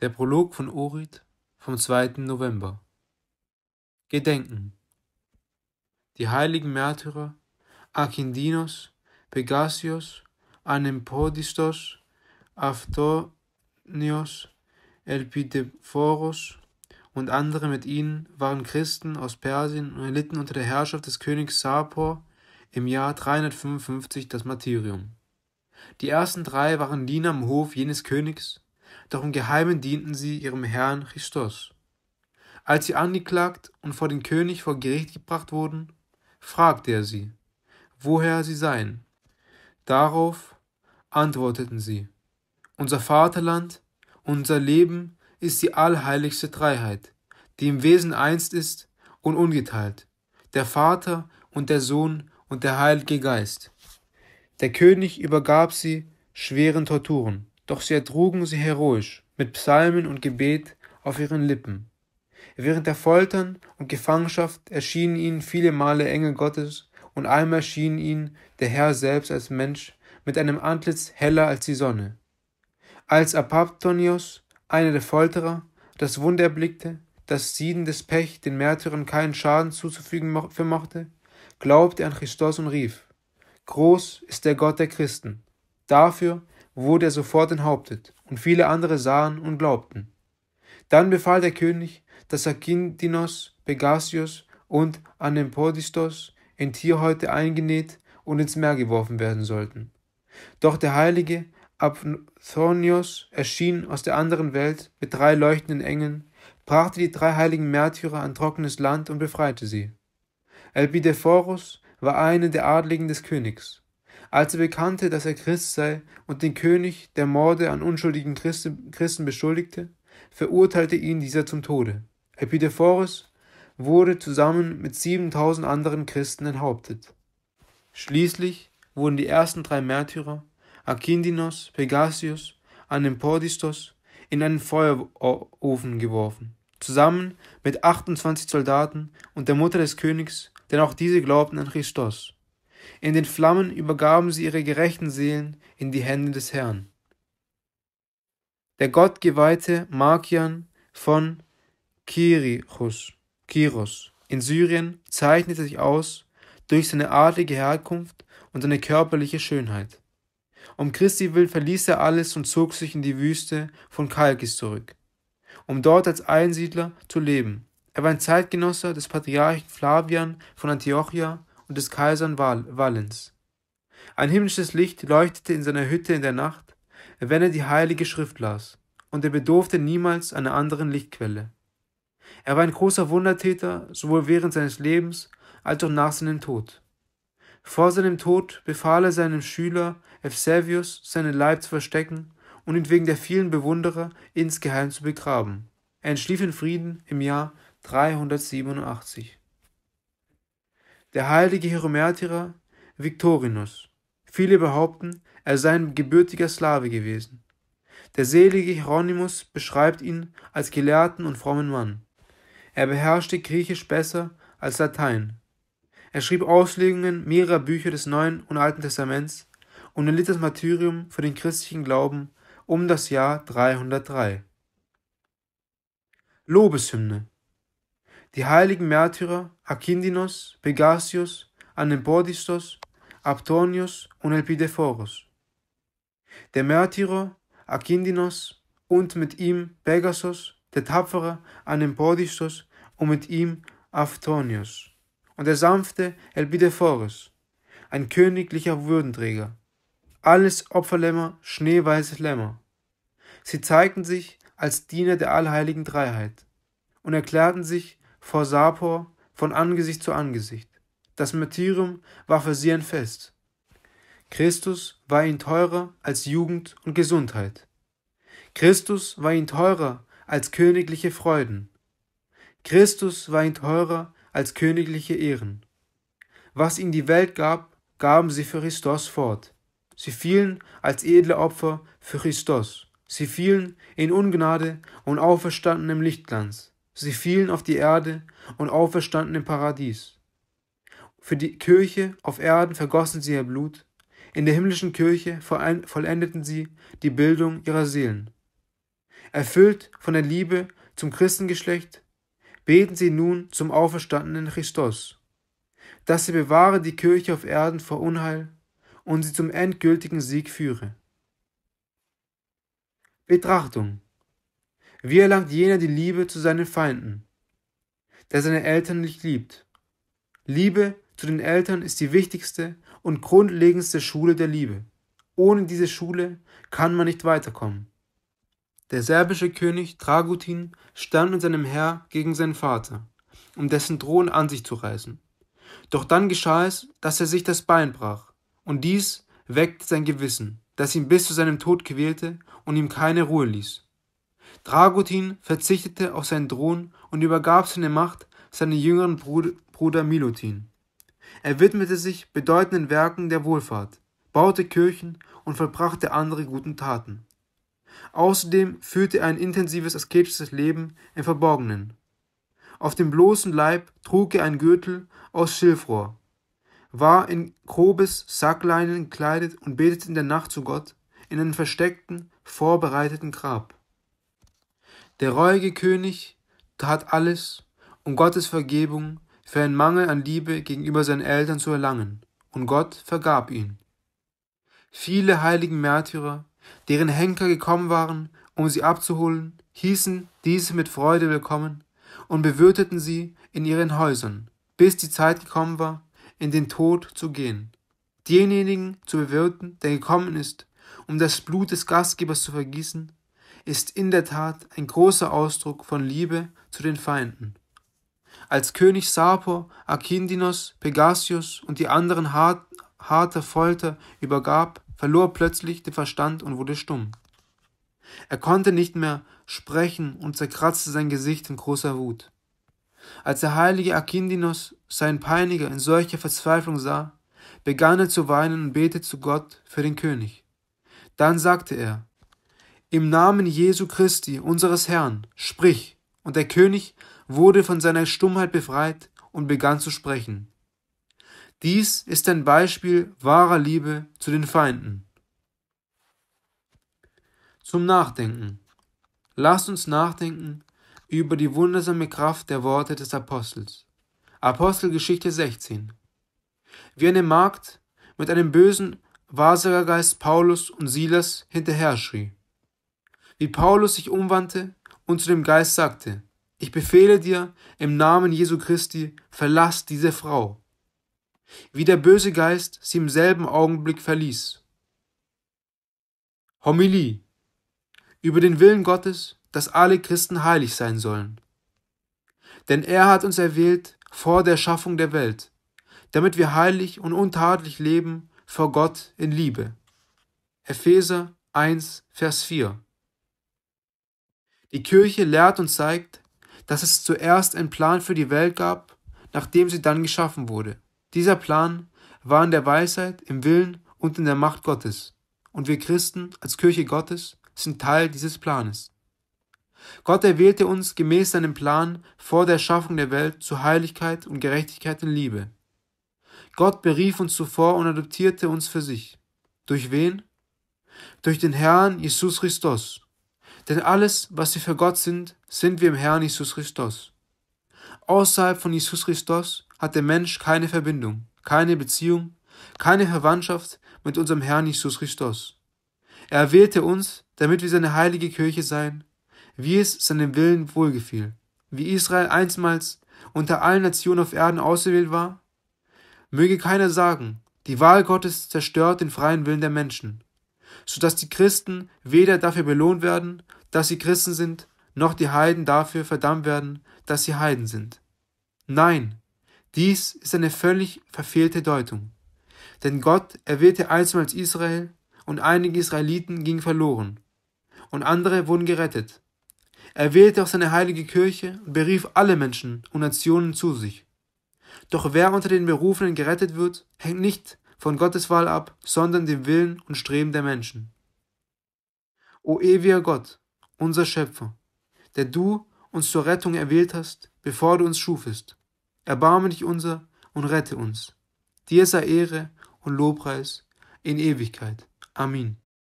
Der Prolog von Orid vom 2. November. Gedenken. Die heiligen Märtyrer Akindinos, Pegasios, Anempodistos, Avtonios, Elpidephoros und andere mit ihnen waren Christen aus Persien und erlitten unter der Herrschaft des Königs Sapor im Jahr 355 das Martyrium. Die ersten drei waren Diener am Hof jenes Königs, doch im Geheimen dienten sie ihrem Herrn Christus. Als sie angeklagt und vor den König vor Gericht gebracht wurden, fragte er sie, woher sie seien. Darauf antworteten sie, unser Vaterland, unser Leben ist die allheiligste Dreiheit, die im Wesen einst ist und ungeteilt, der Vater und der Sohn und der Heilige Geist. Der König übergab sie schweren Torturen, doch sie ertrugen sie heroisch, mit Psalmen und Gebet auf ihren Lippen. Während der Foltern und Gefangenschaft erschienen ihnen viele Male Engel Gottes, und einmal schien ihnen der Herr selbst als Mensch mit einem Antlitz heller als die Sonne. Als Apaptonios, einer der Folterer, das Wunder erblickte, dass siedendes Pech den Märtyrern keinen Schaden zuzufügen vermochte, glaubte er an Christus und rief: Groß ist der Gott der Christen. Dafür wurde er sofort enthauptet, und viele andere sahen und glaubten. Dann befahl der König, dass Akindinos, Pegasius und Anempodistos in Tierhäute eingenäht und ins Meer geworfen werden sollten. Doch der heilige Apthonios erschien aus der anderen Welt mit drei leuchtenden Engeln, brachte die drei heiligen Märtyrer an trockenes Land und befreite sie. Elpidephorus war einer der Adligen des Königs. Als er bekannte, dass er Christ sei und den König der Morde an unschuldigen Christen, Christen beschuldigte, verurteilte ihn dieser zum Tode. Epidephorus wurde zusammen mit 7000 anderen Christen enthauptet. Schließlich wurden die ersten drei Märtyrer, Akindinos, Pegasius, Anempodistos, in einen Feuerofen geworfen, zusammen mit 28 Soldaten und der Mutter des Königs, denn auch diese glaubten an Christus. In den Flammen übergaben sie ihre gerechten Seelen in die Hände des Herrn. Der gottgeweihte Markian von Kirichus, Kiros in Syrien zeichnete sich aus durch seine adlige Herkunft und seine körperliche Schönheit. Um Christi willen verließ er alles und zog sich in die Wüste von Kalkis zurück, um dort als Einsiedler zu leben. Er war ein Zeitgenosse des Patriarchen Flavian von Antiochia und des Kaisern Wallens. Ein himmlisches Licht leuchtete in seiner Hütte in der Nacht, wenn er die heilige Schrift las, und er bedurfte niemals einer anderen Lichtquelle. Er war ein großer Wundertäter, sowohl während seines Lebens als auch nach seinem Tod. Vor seinem Tod befahl er seinem Schüler Eusebius, seinen Leib zu verstecken und ihn wegen der vielen Bewunderer insgeheim zu begraben. Er entschlief in Frieden im Jahr 387 der heilige Hieromertira Victorinus. Viele behaupten, er sei ein gebürtiger Slave gewesen. Der selige Hieronymus beschreibt ihn als gelehrten und frommen Mann. Er beherrschte Griechisch besser als Latein. Er schrieb Auslegungen mehrerer Bücher des Neuen und Alten Testaments und erlitt das Martyrium für den christlichen Glauben um das Jahr 303. Lobeshymne die heiligen Märtyrer Akindinos, Pegasius, Anempodistos, Aptonius und Elpidephoros. Der Märtyrer Akindinos und mit ihm Pegasus, der tapfere Anempodistos und mit ihm Aptonius Und der sanfte Elpidephoros, ein königlicher Würdenträger. Alles Opferlämmer, schneeweiße Lämmer. Sie zeigten sich als Diener der allheiligen Dreiheit und erklärten sich vor Sapor von Angesicht zu Angesicht. Das Martyrium war für sie ein Fest. Christus war ihnen teurer als Jugend und Gesundheit. Christus war ihnen teurer als königliche Freuden. Christus war ihnen teurer als königliche Ehren. Was ihnen die Welt gab, gaben sie für Christus fort. Sie fielen als edle Opfer für Christus. Sie fielen in Ungnade und auferstanden im Lichtglanz. Sie fielen auf die Erde und auferstanden im Paradies. Für die Kirche auf Erden vergossen sie ihr Blut, in der himmlischen Kirche vollendeten sie die Bildung ihrer Seelen. Erfüllt von der Liebe zum Christengeschlecht, beten sie nun zum auferstandenen Christus, dass sie bewahre die Kirche auf Erden vor Unheil und sie zum endgültigen Sieg führe. Betrachtung wie erlangt jener die Liebe zu seinen Feinden, der seine Eltern nicht liebt? Liebe zu den Eltern ist die wichtigste und grundlegendste Schule der Liebe. Ohne diese Schule kann man nicht weiterkommen. Der serbische König Dragutin stand mit seinem Herr gegen seinen Vater, um dessen Thron an sich zu reißen. Doch dann geschah es, dass er sich das Bein brach, und dies weckte sein Gewissen, das ihn bis zu seinem Tod quälte und ihm keine Ruhe ließ. Dragutin verzichtete auf seinen Thron und übergab seine Macht seinem jüngeren Bruder Milutin. Er widmete sich bedeutenden Werken der Wohlfahrt, baute Kirchen und vollbrachte andere guten Taten. Außerdem führte er ein intensives asketisches Leben im Verborgenen. Auf dem bloßen Leib trug er ein Gürtel aus Schilfrohr, war in grobes Sackleinen gekleidet und betete in der Nacht zu Gott in einem versteckten, vorbereiteten Grab. Der reuige König tat alles, um Gottes Vergebung für einen Mangel an Liebe gegenüber seinen Eltern zu erlangen, und Gott vergab ihn. Viele heiligen Märtyrer, deren Henker gekommen waren, um sie abzuholen, hießen diese mit Freude willkommen und bewirteten sie in ihren Häusern, bis die Zeit gekommen war, in den Tod zu gehen. Denjenigen zu bewirten, der gekommen ist, um das Blut des Gastgebers zu vergießen, ist in der Tat ein großer Ausdruck von Liebe zu den Feinden. Als König Sapor Akindinos, Pegasius und die anderen hart, harte Folter übergab, verlor plötzlich den Verstand und wurde stumm. Er konnte nicht mehr sprechen und zerkratzte sein Gesicht in großer Wut. Als der heilige Akindinos seinen Peiniger in solcher Verzweiflung sah, begann er zu weinen und betete zu Gott für den König. Dann sagte er, im Namen Jesu Christi, unseres Herrn, sprich. Und der König wurde von seiner Stummheit befreit und begann zu sprechen. Dies ist ein Beispiel wahrer Liebe zu den Feinden. Zum Nachdenken. Lasst uns nachdenken über die wundersame Kraft der Worte des Apostels. Apostelgeschichte 16. Wie eine Magd mit einem bösen Wahrsagergeist Paulus und Silas hinterher schrie wie Paulus sich umwandte und zu dem Geist sagte, ich befehle dir im Namen Jesu Christi, verlass diese Frau. Wie der böse Geist sie im selben Augenblick verließ. Homilie über den Willen Gottes, dass alle Christen heilig sein sollen. Denn er hat uns erwählt vor der Schaffung der Welt, damit wir heilig und untadlich leben vor Gott in Liebe. Epheser 1, Vers 4 die Kirche lehrt und zeigt, dass es zuerst einen Plan für die Welt gab, nachdem sie dann geschaffen wurde. Dieser Plan war in der Weisheit, im Willen und in der Macht Gottes. Und wir Christen als Kirche Gottes sind Teil dieses Planes. Gott erwählte uns gemäß seinem Plan vor der Schaffung der Welt zu Heiligkeit und Gerechtigkeit in Liebe. Gott berief uns zuvor und adoptierte uns für sich. Durch wen? Durch den Herrn Jesus Christus, denn alles, was wir für Gott sind, sind wir im Herrn Jesus Christus. Außerhalb von Jesus Christus hat der Mensch keine Verbindung, keine Beziehung, keine Verwandtschaft mit unserem Herrn Jesus Christus. Er erwählte uns, damit wir seine heilige Kirche seien, wie es seinem Willen wohlgefiel, wie Israel einstmals unter allen Nationen auf Erden ausgewählt war? Möge keiner sagen, die Wahl Gottes zerstört den freien Willen der Menschen, so dass die Christen weder dafür belohnt werden, dass sie Christen sind, noch die Heiden dafür verdammt werden, dass sie Heiden sind. Nein, dies ist eine völlig verfehlte Deutung. Denn Gott erwählte einstmals Israel und einige Israeliten gingen verloren und andere wurden gerettet. Er wählte auch seine heilige Kirche und berief alle Menschen und Nationen zu sich. Doch wer unter den Berufenen gerettet wird, hängt nicht von Gottes Wahl ab, sondern dem Willen und Streben der Menschen. O ewiger Gott, unser Schöpfer, der du uns zur Rettung erwählt hast, bevor du uns schufest. Erbarme dich unser und rette uns. Dir sei Ehre und Lobpreis in Ewigkeit. Amen.